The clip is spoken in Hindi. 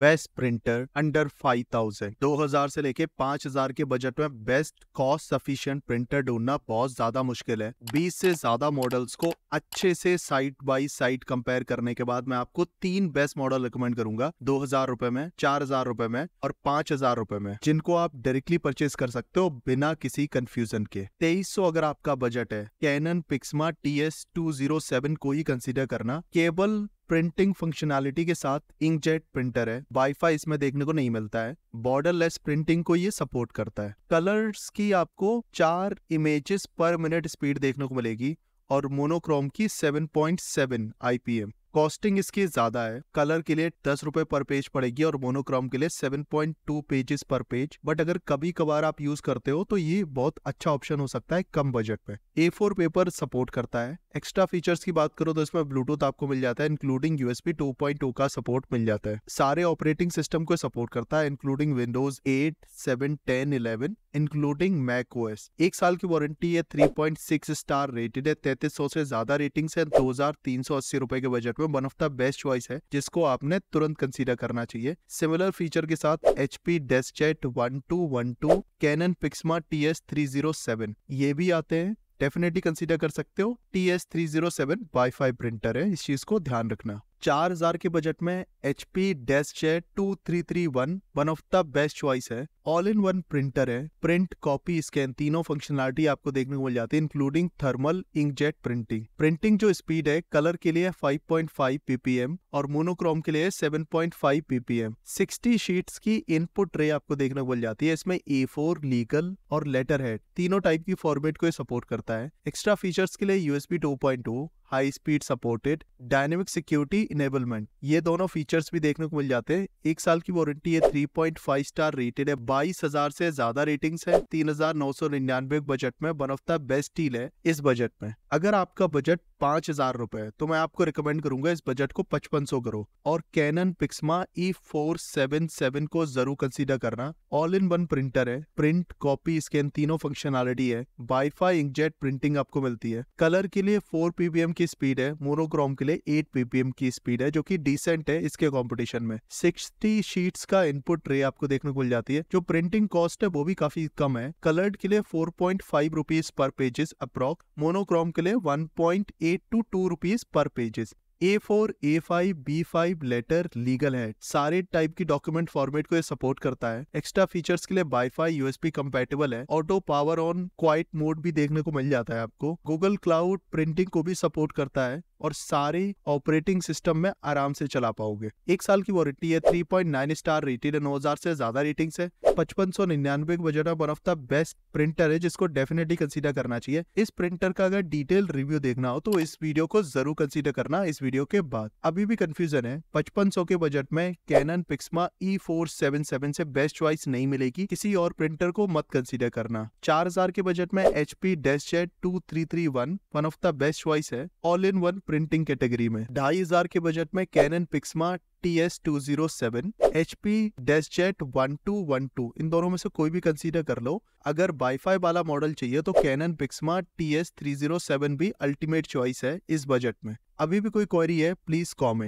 बेस्ट प्रिंटर अंडर 5000 2000 से लेके 5000 के बजट में बेस्ट कॉस्ट सफिशियंट प्रिंटर ढूंढना बहुत ज्यादा मुश्किल है 20 से ज्यादा मॉडल्स को अच्छे से साइड बाय साइड कंपेयर करने के बाद मैं आपको तीन बेस्ट मॉडल रिकमेंड करूंगा दो हजार रुपए में चार हजार रुपए में और पांच हजार रुपए में जिनको आप डायरेक्टली परचेज कर सकते हो बिना किसी कंफ्यूजन के तेईस अगर आपका बजट है Canon PIXMA T S two को ही कंसिडर करना केबल प्रिंटिंग फंक्शनैलिटी के साथ इंकजेट प्रिंटर है वाईफाई इसमें देखने को नहीं मिलता है बॉर्डरलेस प्रिंटिंग को ये सपोर्ट करता है कलर्स की आपको चार इमेजेस पर मिनट स्पीड देखने को मिलेगी और मोनोक्रोम की 7.7 आईपीएम कॉस्टिंग इसकी ज्यादा है कलर के लिए दस रुपए पर पेज पड़ेगी और मोनोक्रोम के लिए seven point two pages per page but अगर कभी कभार आप यूज करते हो तो ये बहुत अच्छा ऑप्शन हो सकता है कम बजट में ए फोर पेपर सपोर्ट करता है एक्स्ट्रा फीचर्स की बात करो तो इसमें ब्लूटूथ आपको मिल जाता है इंक्लूडिंग यूएसबी टू का सपोर्ट मिल जाता है सारे ऑपरेटिंग सिस्टम को सपोर्ट करता है including Windows eight seven ten eleven including Mac OS एक साल की वारंटी है सिक्स स्टार रेटेड है सौ से ज्यादा रेटिंग्स है दो हजार के बजट में one of the best choice है जिसको आपने तुरंत कंसीडर करना चाहिए सिमिलर फीचर के साथ H P desk jet one two one two Canon PIXMA T S three zero seven ये भी आते हैं डेफिनेटली कंसीडर कर सकते हो T S three zero seven फाई प्रिंटर है इस चीज को ध्यान रखना चार हजार के बजट में H P desk jet two three three one one of the best choice है ऑल इन वन प्रिंटर है प्रिंट कॉपी स्कैन तीनों फंक्शनलिटी आपको देखने को मिल जाती है including thermal inkjet printing printing जो स्पीड है कलर के लिए फाइव पॉइंट फाइव पीपीएम और मोनोक्रोम के लिए seven point five PPM sixty sheets की इनपुट रे आपको देखने को मिल जाती है इसमें ए फोर लीगल और लेटर हेड तीनों टाइप की फॉर्मेट को सपोर्ट करता है एक्स्ट्रा फीचर्स के लिए USB two point two high speed supported dynamic security enablement ये दोनों फीचर्स भी देखने को मिल जाते हैं एक साल की वारंटी है फाइव स्टार रेटेड है बाईस हजार से ज्यादा रेटिंग्स है तीन हजार नौ सौ निन्यानवे बजट में one of the best deal है इस बजट में अगर आपका बजट पांच हजार रुपए तो मैं आपको रिकमेंड करूंगा इस बजट को पचपन सौ करो और Canon Pixma E four seven seven को जरूर कंसीडर करना ऑल इन वन प्रिंटर है प्रिंट कॉपी स्कैन तीनों फंक्शनलिटी है वाईफाई इंकजेट प्रिंटिंग आपको मिलती है कलर के लिए फोर पीपीएम की स्पीड है मोनोक्रोम के लिए एट पीपीएम की स्पीड है जो की डिसेंट है इसके कॉम्पिटिशन में सिक्सटी शीट्स का इनपुट रे आपको देखने को मिल जाती है जो प्रिंटिंग कॉस्ट है वो भी काफी कम है कलर्ड के लिए four point five rupees per pages approx monochrome के लिए one point eight two two rupees per pages A four A five B five letter legal है सारे टाइप की डॉक्यूमेंट फॉर्मेट को ये सपोर्ट करता है एक्स्ट्रा फीचर्स के लिए वाईफाई यूएसपी कंपेटेबल है auto power on quiet mode भी देखने को मिल जाता है आपको गूगल क्लाउड प्रिंटिंग को भी सपोर्ट करता है और सारे ऑपरेटिंग सिस्टम में आराम से चला पाओगे एक साल की वारंटी है three point nine star rated है नौ हजार से ज्यादा रेटिंग्स है पचपन सौ निन्यानवे का budget one of the best printer है जिसको डेफिनेटली कंसीडर करना चाहिए इस प्रिंटर का अगर डिटेल रिव्यू देखना हो तो इस वीडियो को जरूर कंसीडर करना इस वीडियो के बाद अभी भी कंफ्यूजन है पचपन सौ के बजट में Canon Pixma E four seven seven से बेस्ट चॉइस नहीं मिलेगी किसी और प्रिंटर को मत कंसिडर करना चार हजार के बजट में H P DeskJet two three three one one of the best choice है all in one printing category में ढाई हजार के बजट में Canon Pixma TS207, HP DeskJet 1212 इन दोनों में से कोई भी कंसीडर कर लो अगर वाईफाई वाला मॉडल चाहिए तो कैनन पिक्समा TS307 भी अल्टीमेट चॉइस है इस बजट में अभी भी कोई क्वेरी है प्लीज कॉमेंट